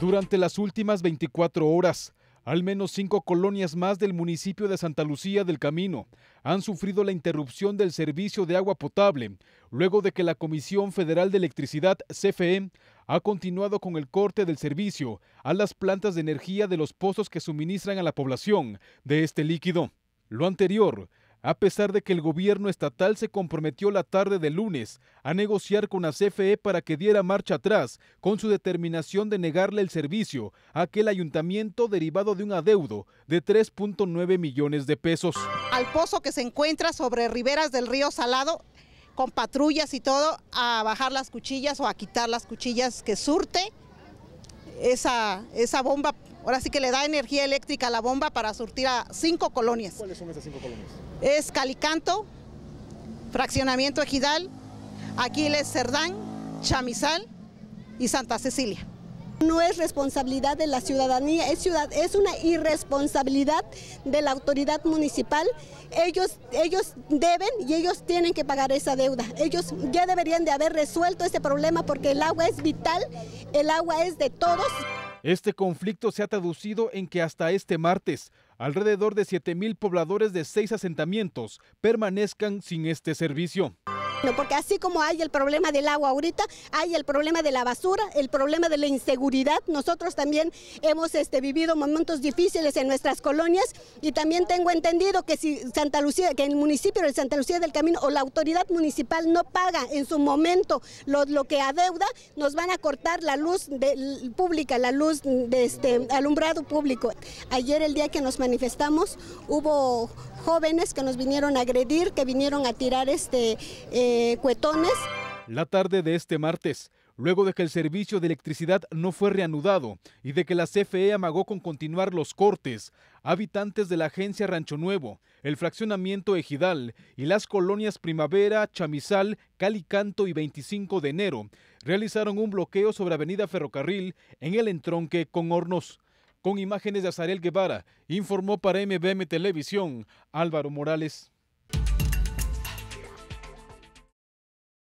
Durante las últimas 24 horas, al menos cinco colonias más del municipio de Santa Lucía del Camino han sufrido la interrupción del servicio de agua potable, luego de que la Comisión Federal de Electricidad, CFE, ha continuado con el corte del servicio a las plantas de energía de los pozos que suministran a la población de este líquido. Lo anterior a pesar de que el gobierno estatal se comprometió la tarde de lunes a negociar con la CFE para que diera marcha atrás con su determinación de negarle el servicio a aquel ayuntamiento derivado de un adeudo de 3.9 millones de pesos. Al pozo que se encuentra sobre riberas del río Salado, con patrullas y todo, a bajar las cuchillas o a quitar las cuchillas que surte esa, esa bomba Ahora sí que le da energía eléctrica a la bomba para surtir a cinco colonias. ¿Cuáles son esas cinco colonias? Es Calicanto, Fraccionamiento Ejidal, Aquiles Cerdán, Chamizal y Santa Cecilia. No es responsabilidad de la ciudadanía, es, ciudad, es una irresponsabilidad de la autoridad municipal. Ellos, ellos deben y ellos tienen que pagar esa deuda. Ellos ya deberían de haber resuelto ese problema porque el agua es vital, el agua es de todos. Este conflicto se ha traducido en que hasta este martes alrededor de 7.000 pobladores de seis asentamientos permanezcan sin este servicio porque así como hay el problema del agua ahorita, hay el problema de la basura, el problema de la inseguridad. Nosotros también hemos este, vivido momentos difíciles en nuestras colonias y también tengo entendido que si Santa Lucía, que el municipio de Santa Lucía del Camino o la autoridad municipal no paga en su momento lo, lo que adeuda, nos van a cortar la luz pública, la luz de este alumbrado público. Ayer el día que nos manifestamos hubo jóvenes que nos vinieron a agredir, que vinieron a tirar este, eh, cuetones. La tarde de este martes, luego de que el servicio de electricidad no fue reanudado y de que la CFE amagó con continuar los cortes, habitantes de la agencia Rancho Nuevo, el fraccionamiento Ejidal y las colonias Primavera, Chamizal, Calicanto y 25 de enero realizaron un bloqueo sobre Avenida Ferrocarril en el entronque con Hornos. Con imágenes de Azarel Guevara, informó para MBM Televisión Álvaro Morales.